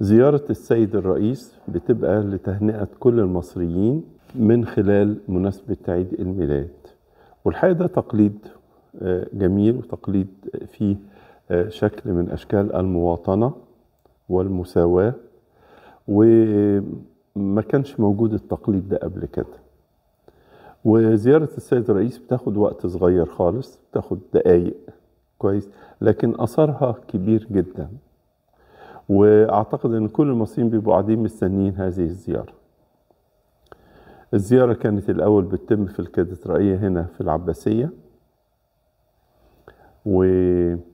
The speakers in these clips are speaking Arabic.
زيارة السيد الرئيس بتبقى لتهنئة كل المصريين من خلال مناسبة عيد الميلاد والحقيقة ده تقليد آه، جميل وتقليد فيه آه، شكل من أشكال المواطنة والمساواة وما كانش موجود التقليد ده قبل كده وزيارة السيد الرئيس بتاخد وقت صغير خالص بتاخد دقايق كويس لكن أثرها كبير جداً واعتقد ان كل المصريين بيبقوا قاعدين مستنيين هذه الزياره. الزياره كانت الاول بتتم في الكاتدرائيه هنا في العباسيه وفي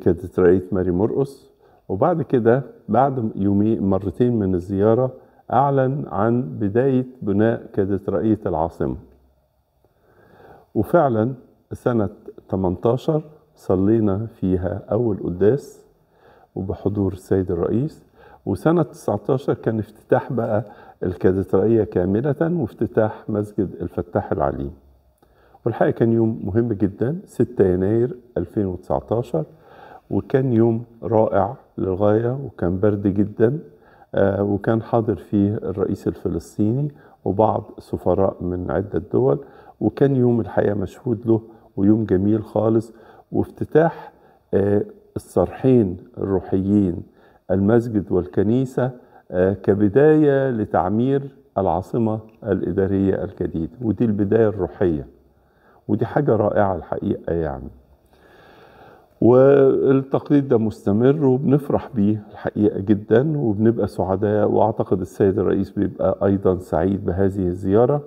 كاتدرائيه ماري مرقص وبعد كده بعد يومين مرتين من الزياره اعلن عن بدايه بناء كاتدرائيه العاصمه. وفعلا سنه 18 صلينا فيها اول قداس وبحضور السيد الرئيس وسنة 19 كان افتتاح بقى الكاتدرائية كاملة وافتتاح مسجد الفتاح العليم والحقيقة كان يوم مهم جدا 6 يناير 2019 وكان يوم رائع للغاية وكان برد جدا آه، وكان حاضر فيه الرئيس الفلسطيني وبعض سفراء من عدة دول وكان يوم الحقيقة مشهود له ويوم جميل خالص وافتتاح آه، الصرحين الروحيين المسجد والكنيسة آه، كبداية لتعمير العاصمة الإدارية الجديدة ودي البداية الروحية ودي حاجة رائعة الحقيقة يعني والتقليد ده مستمر وبنفرح بيه الحقيقة جدا وبنبقى سعداء وأعتقد السيد الرئيس بيبقى أيضا سعيد بهذه الزيارة